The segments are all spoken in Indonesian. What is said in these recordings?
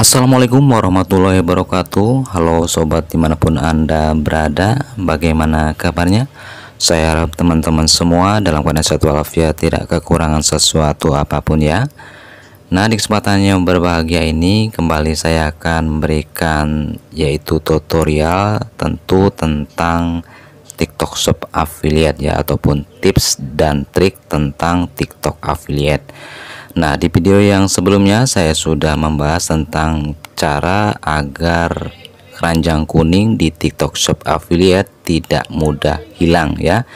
Assalamualaikum warahmatullahi wabarakatuh Halo sobat dimanapun anda berada Bagaimana kabarnya? Saya harap teman-teman semua dalam keadaan satu walafiat Tidak kekurangan sesuatu apapun ya Nah di kesempatan yang berbahagia ini Kembali saya akan memberikan Yaitu tutorial tentu tentang TikTok Shop Affiliate ya Ataupun tips dan trik tentang TikTok Affiliate Nah, di video yang sebelumnya saya sudah membahas tentang cara agar keranjang kuning di TikTok Shop Affiliate tidak mudah hilang ya.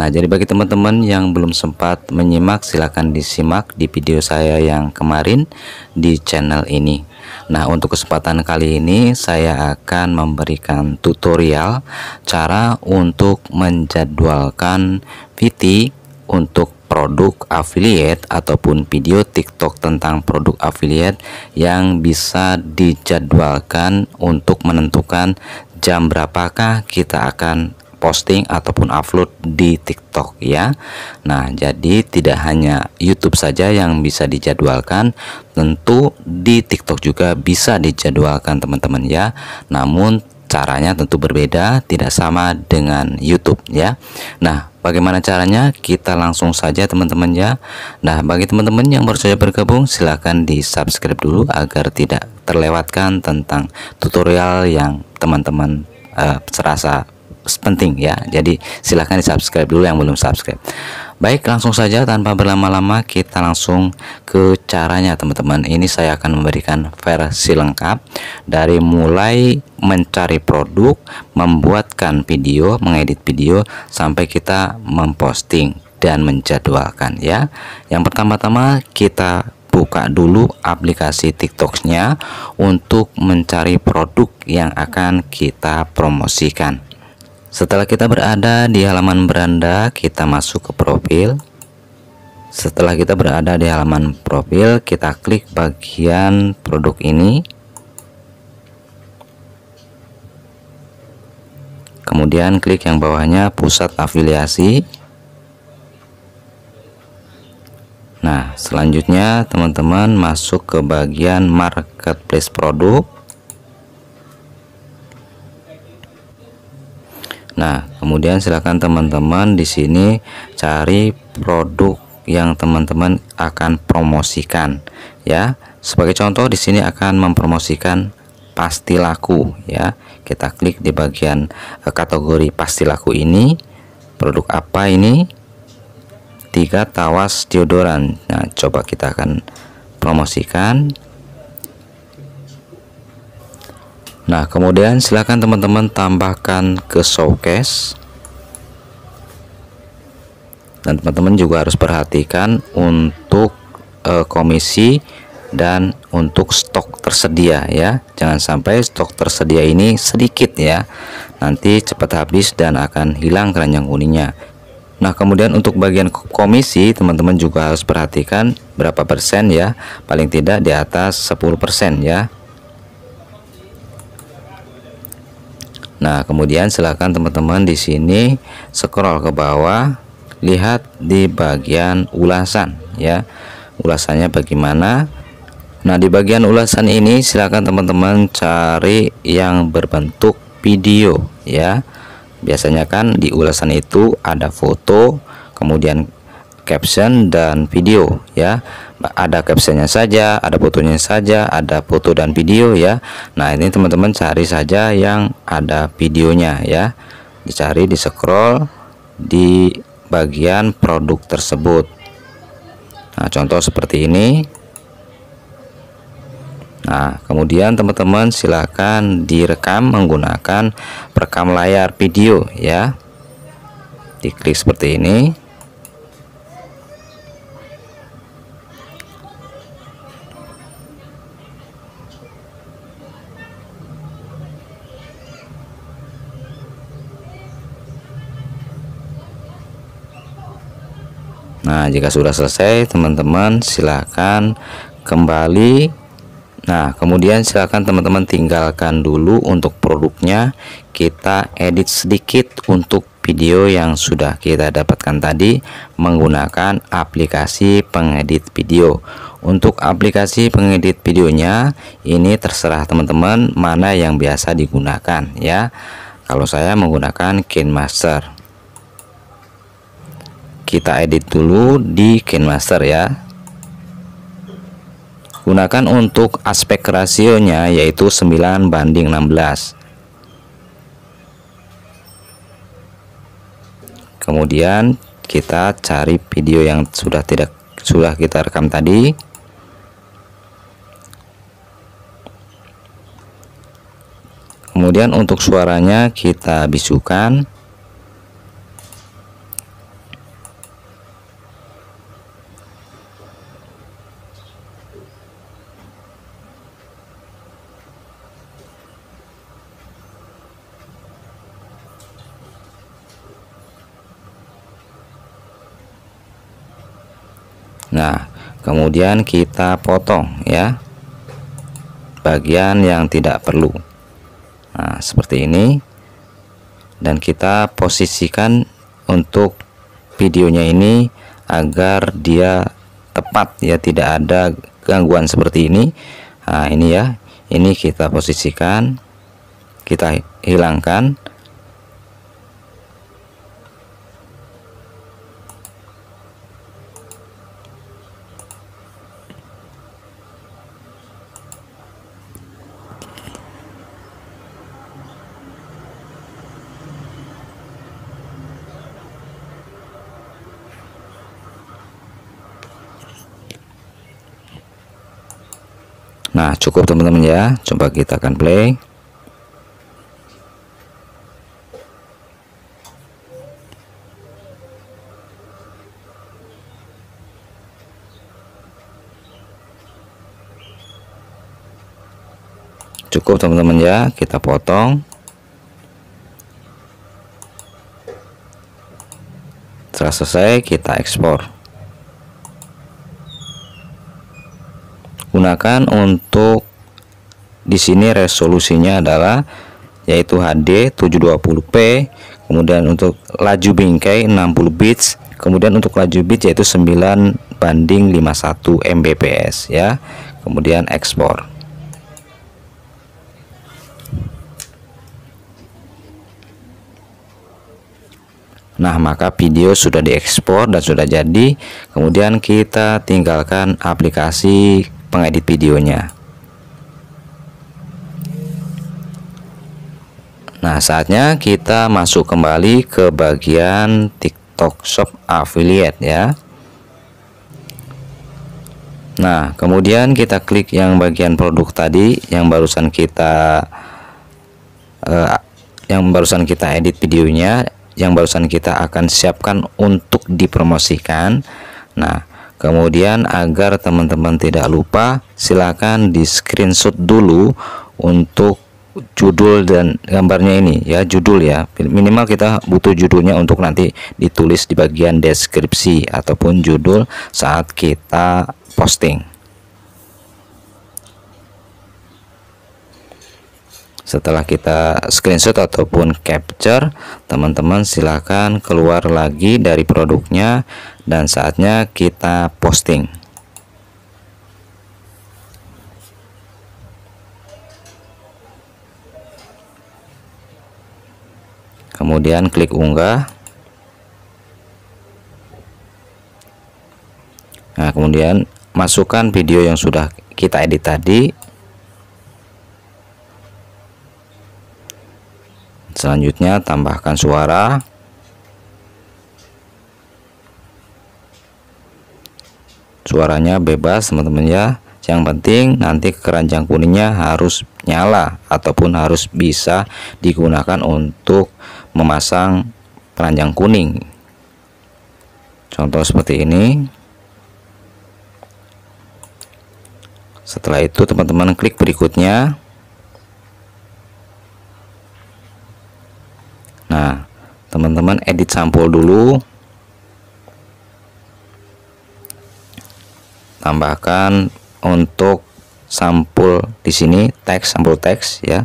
Nah, jadi bagi teman-teman yang belum sempat menyimak silahkan disimak di video saya yang kemarin di channel ini. Nah, untuk kesempatan kali ini saya akan memberikan tutorial cara untuk menjadwalkan VT untuk produk affiliate ataupun video TikTok tentang produk affiliate yang bisa dijadwalkan untuk menentukan jam berapakah kita akan posting ataupun upload di TikTok ya. Nah, jadi tidak hanya YouTube saja yang bisa dijadwalkan, tentu di TikTok juga bisa dijadwalkan teman-teman ya. Namun caranya tentu berbeda, tidak sama dengan YouTube ya. Nah, bagaimana caranya? Kita langsung saja teman-teman ya. Nah, bagi teman-teman yang baru saja bergabung, silahkan di-subscribe dulu agar tidak terlewatkan tentang tutorial yang teman-teman uh, serasa penting ya. Jadi silahkan di-subscribe dulu yang belum subscribe. Baik, langsung saja tanpa berlama-lama kita langsung ke caranya teman-teman. Ini saya akan memberikan versi lengkap dari mulai mencari produk, membuatkan video, mengedit video sampai kita memposting dan menjadwalkan ya. Yang pertama-tama kita buka dulu aplikasi TikToknya untuk mencari produk yang akan kita promosikan. Setelah kita berada di halaman beranda, kita masuk ke profil. Setelah kita berada di halaman profil, kita klik bagian produk ini. Kemudian klik yang bawahnya pusat afiliasi. Nah, selanjutnya teman-teman masuk ke bagian marketplace produk. Nah, kemudian silakan teman-teman di sini cari produk yang teman-teman akan promosikan ya. Sebagai contoh di sini akan mempromosikan pasti laku ya. Kita klik di bagian eh, kategori pasti laku ini. Produk apa ini? Tiga tawas deodoran. Nah, coba kita akan promosikan Nah, kemudian silakan teman-teman tambahkan ke showcase. Dan teman-teman juga harus perhatikan untuk e, komisi dan untuk stok tersedia ya. Jangan sampai stok tersedia ini sedikit ya. Nanti cepat habis dan akan hilang keranjang kuningnya. Nah, kemudian untuk bagian komisi, teman-teman juga harus perhatikan berapa persen ya. Paling tidak di atas 10% ya. Nah, kemudian silahkan teman-teman di sini scroll ke bawah, lihat di bagian ulasan ya. Ulasannya bagaimana? Nah, di bagian ulasan ini silahkan teman-teman cari yang berbentuk video ya. Biasanya kan di ulasan itu ada foto, kemudian caption dan video ya ada captionnya saja ada fotonya saja ada foto dan video ya nah ini teman-teman cari saja yang ada videonya ya dicari di scroll di bagian produk tersebut nah contoh seperti ini Nah, kemudian teman-teman silahkan direkam menggunakan perekam layar video ya. Diklik seperti ini. Nah jika sudah selesai teman-teman silakan kembali Nah kemudian silakan teman-teman tinggalkan dulu untuk produknya kita edit sedikit untuk video yang sudah kita dapatkan tadi menggunakan aplikasi pengedit video untuk aplikasi pengedit videonya ini terserah teman-teman mana yang biasa digunakan ya kalau saya menggunakan KineMaster kita edit dulu di KineMaster ya gunakan untuk aspek rasionya yaitu 9 banding 16 kemudian kita cari video yang sudah tidak sudah kita rekam tadi kemudian untuk suaranya kita bisukan nah kemudian kita potong ya bagian yang tidak perlu nah seperti ini dan kita posisikan untuk videonya ini agar dia tepat ya tidak ada gangguan seperti ini nah ini ya ini kita posisikan kita hilangkan nah cukup teman-teman ya coba kita akan play cukup teman-teman ya kita potong setelah selesai kita ekspor gunakan untuk di sini resolusinya adalah yaitu HD 720p kemudian untuk laju bingkai 60 bits kemudian untuk laju bit yaitu 9 banding 51 Mbps ya kemudian ekspor Nah maka video sudah diekspor dan sudah jadi Kemudian kita tinggalkan aplikasi pengedit videonya Nah saatnya kita masuk kembali ke bagian TikTok Shop Affiliate ya Nah kemudian kita klik yang bagian produk tadi yang barusan kita eh, yang barusan kita edit videonya yang barusan kita akan siapkan untuk dipromosikan Nah kemudian agar teman-teman tidak lupa silakan di screenshot dulu untuk judul dan gambarnya ini ya judul ya minimal kita butuh judulnya untuk nanti ditulis di bagian deskripsi ataupun judul saat kita posting setelah kita screenshot ataupun capture teman-teman silahkan keluar lagi dari produknya dan saatnya kita posting kemudian klik unggah nah kemudian masukkan video yang sudah kita edit tadi selanjutnya tambahkan suara suaranya bebas teman-teman ya yang penting nanti keranjang kuningnya harus nyala ataupun harus bisa digunakan untuk memasang keranjang kuning contoh seperti ini setelah itu teman-teman klik berikutnya nah teman-teman edit sampul dulu tambahkan untuk sampul di sini teks sampul teks ya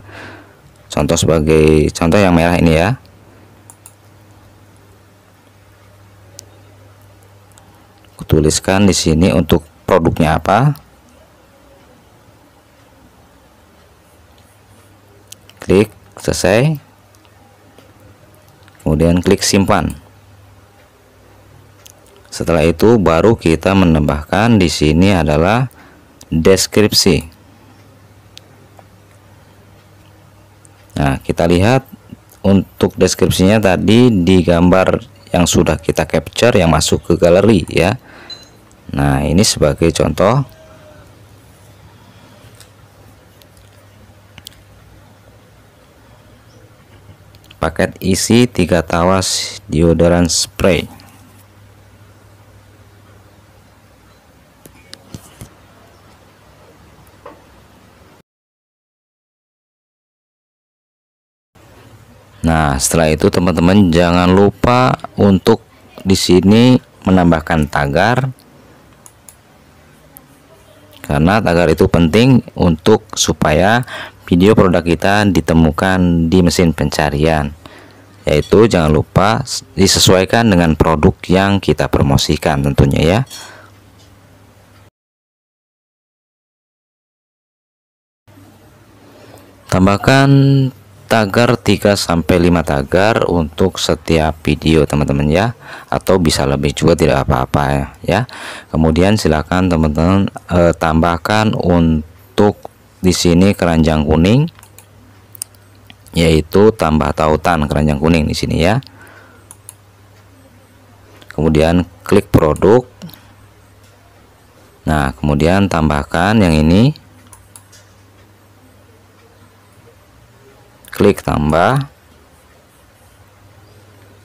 contoh sebagai contoh yang merah ini ya kutuliskan di sini untuk produknya apa klik selesai kemudian klik simpan setelah itu baru kita menambahkan di sini adalah deskripsi nah kita lihat untuk deskripsinya tadi di gambar yang sudah kita capture yang masuk ke galeri ya nah ini sebagai contoh paket isi 3 tawas diodoran spray Nah, setelah itu teman-teman jangan lupa untuk di sini menambahkan tagar karena tagar itu penting untuk supaya video produk kita ditemukan di mesin pencarian yaitu jangan lupa disesuaikan dengan produk yang kita promosikan tentunya ya tambahkan tagar 3 5 tagar untuk setiap video teman-teman ya atau bisa lebih juga tidak apa-apa ya. kemudian silakan teman-teman eh, tambahkan untuk di sini keranjang kuning yaitu tambah tautan keranjang kuning di sini ya kemudian klik produk nah kemudian tambahkan yang ini klik tambah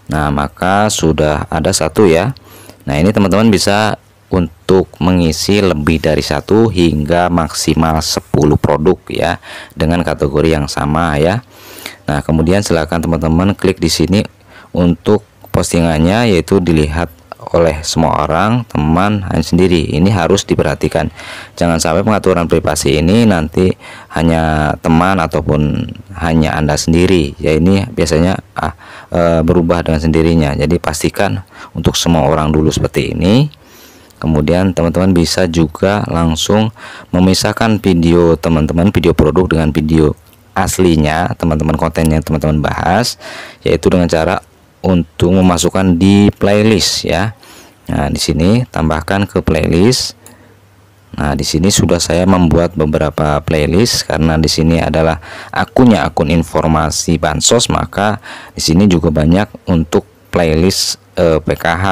nah maka sudah ada satu ya nah ini teman-teman bisa untuk mengisi lebih dari satu hingga maksimal 10 produk ya dengan kategori yang sama ya Nah kemudian silahkan teman-teman klik di sini untuk postingannya yaitu dilihat oleh semua orang teman hanya sendiri ini harus diperhatikan jangan sampai pengaturan privasi ini nanti hanya teman ataupun hanya anda sendiri ya ini biasanya ah, e, berubah dengan sendirinya jadi pastikan untuk semua orang dulu seperti ini kemudian teman-teman bisa juga langsung memisahkan video teman-teman video produk dengan video aslinya teman-teman kontennya teman-teman bahas yaitu dengan cara untuk memasukkan di playlist ya Nah di sini tambahkan ke playlist Nah di sini sudah saya membuat beberapa playlist karena di sini adalah akunnya akun informasi bansos maka di sini juga banyak untuk playlist eh, PKH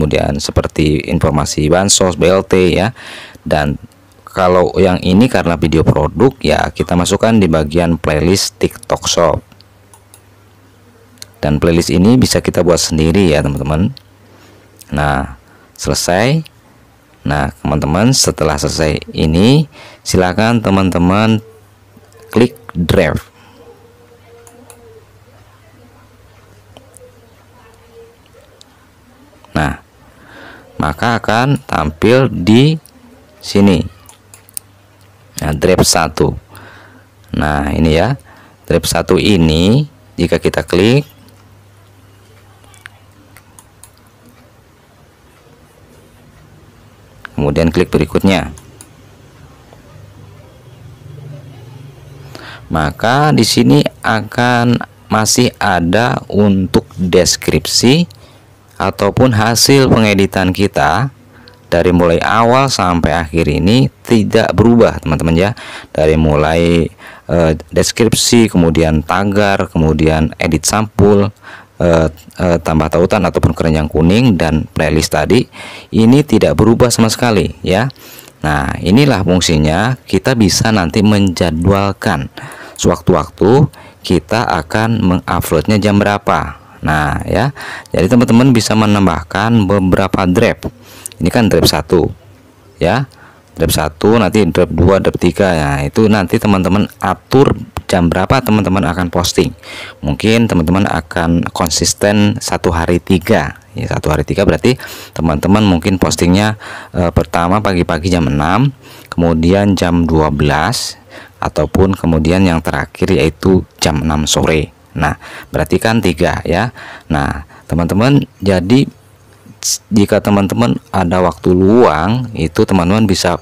kemudian seperti informasi bansos, BLT ya. Dan kalau yang ini karena video produk ya kita masukkan di bagian playlist TikTok Shop. Dan playlist ini bisa kita buat sendiri ya, teman-teman. Nah, selesai. Nah, teman-teman, setelah selesai ini silakan teman-teman klik drive. Nah, maka akan tampil di sini nah satu. 1 nah ini ya drop 1 ini jika kita klik kemudian klik berikutnya maka di sini akan masih ada untuk deskripsi ataupun hasil pengeditan kita dari mulai awal sampai akhir ini tidak berubah teman-teman ya dari mulai e, deskripsi kemudian tagar kemudian edit sampul e, e, tambah tautan ataupun keranjang kuning dan playlist tadi ini tidak berubah sama sekali ya Nah inilah fungsinya kita bisa nanti menjadwalkan sewaktu-waktu kita akan menguploadnya jam berapa nah ya jadi teman-teman bisa menambahkan beberapa draft ini kan draft satu ya draft satu nanti draft 2 draft 3 ya itu nanti teman-teman atur jam berapa teman-teman akan posting mungkin teman-teman akan konsisten satu hari tiga ya satu hari tiga berarti teman-teman mungkin postingnya e, pertama pagi-pagi jam 6 kemudian jam 12 ataupun kemudian yang terakhir yaitu jam 6 sore Nah, berarti kan tiga ya. Nah, teman-teman, jadi jika teman-teman ada waktu luang, itu teman-teman bisa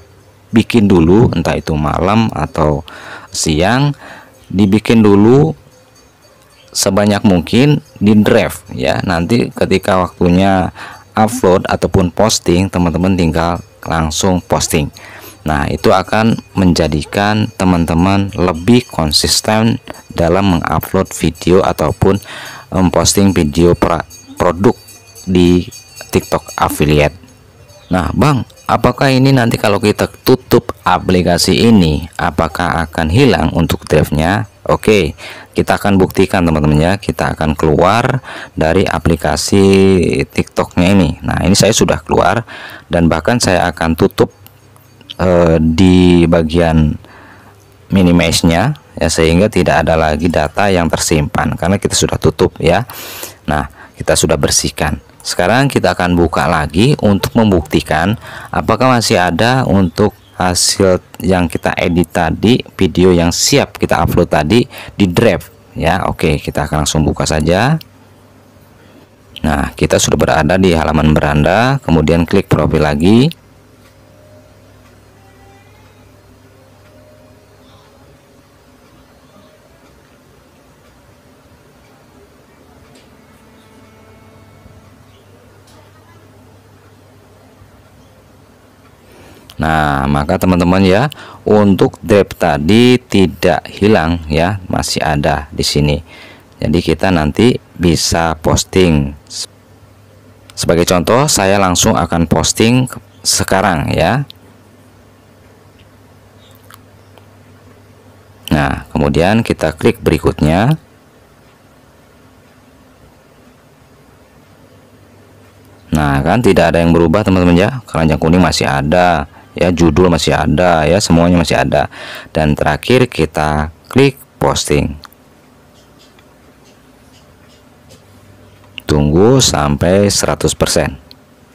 bikin dulu, entah itu malam atau siang, dibikin dulu sebanyak mungkin di drive ya. Nanti ketika waktunya upload ataupun posting, teman-teman tinggal langsung posting. Nah, itu akan menjadikan teman-teman lebih konsisten dalam mengupload video ataupun memposting video produk di TikTok affiliate. Nah, Bang, apakah ini nanti kalau kita tutup aplikasi ini apakah akan hilang untuk drive-nya? Oke, kita akan buktikan teman-teman ya. Kita akan keluar dari aplikasi TikToknya ini. Nah, ini saya sudah keluar dan bahkan saya akan tutup eh, di bagian minimize-nya ya sehingga tidak ada lagi data yang tersimpan karena kita sudah tutup ya. Nah, kita sudah bersihkan. Sekarang kita akan buka lagi untuk membuktikan apakah masih ada untuk hasil yang kita edit tadi, video yang siap kita upload tadi di Drive ya. Oke, kita akan langsung buka saja. Nah, kita sudah berada di halaman beranda, kemudian klik profil lagi. Nah, maka teman-teman ya, untuk drip tadi tidak hilang ya, masih ada di sini. Jadi kita nanti bisa posting. Sebagai contoh, saya langsung akan posting sekarang ya. Nah, kemudian kita klik berikutnya. Nah, kan tidak ada yang berubah teman-teman ya. Keranjang kuning masih ada ya judul masih ada ya semuanya masih ada dan terakhir kita klik posting tunggu sampai 100%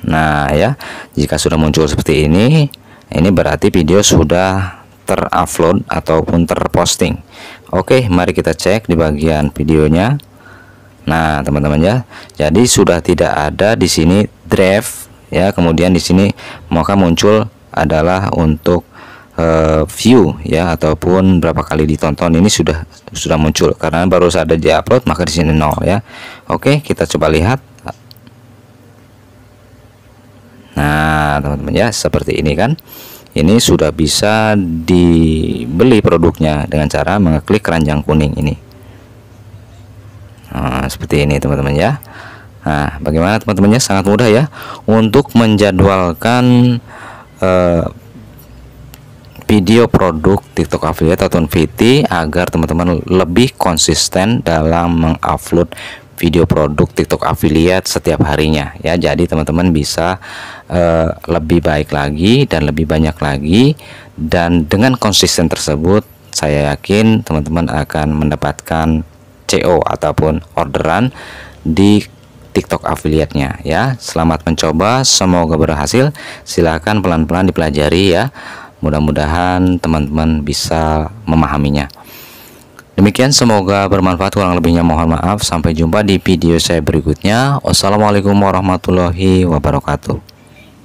nah ya jika sudah muncul seperti ini ini berarti video sudah terupload ataupun terposting Oke mari kita cek di bagian videonya Nah teman-teman ya jadi sudah tidak ada di sini drive ya kemudian di sini maka muncul adalah untuk uh, view ya ataupun berapa kali ditonton ini sudah sudah muncul karena baru saja di upload maka di sini nol ya. Oke, kita coba lihat. Nah, teman-teman ya, seperti ini kan. Ini sudah bisa dibeli produknya dengan cara mengeklik keranjang kuning ini. Nah, seperti ini teman-teman ya. Nah, bagaimana teman-temannya sangat mudah ya untuk menjadwalkan eh, video produk TikTok affiliate atau VT agar teman-teman lebih konsisten dalam mengupload video produk TikTok affiliate setiap harinya ya. Jadi teman-teman bisa eh, lebih baik lagi dan lebih banyak lagi dan dengan konsisten tersebut saya yakin teman-teman akan mendapatkan CO ataupun orderan di TikTok affiliate-nya ya. Selamat mencoba, semoga berhasil. Silahkan pelan-pelan dipelajari ya. Mudah-mudahan teman-teman bisa memahaminya. Demikian semoga bermanfaat kurang lebihnya mohon maaf sampai jumpa di video saya berikutnya. Wassalamualaikum warahmatullahi wabarakatuh.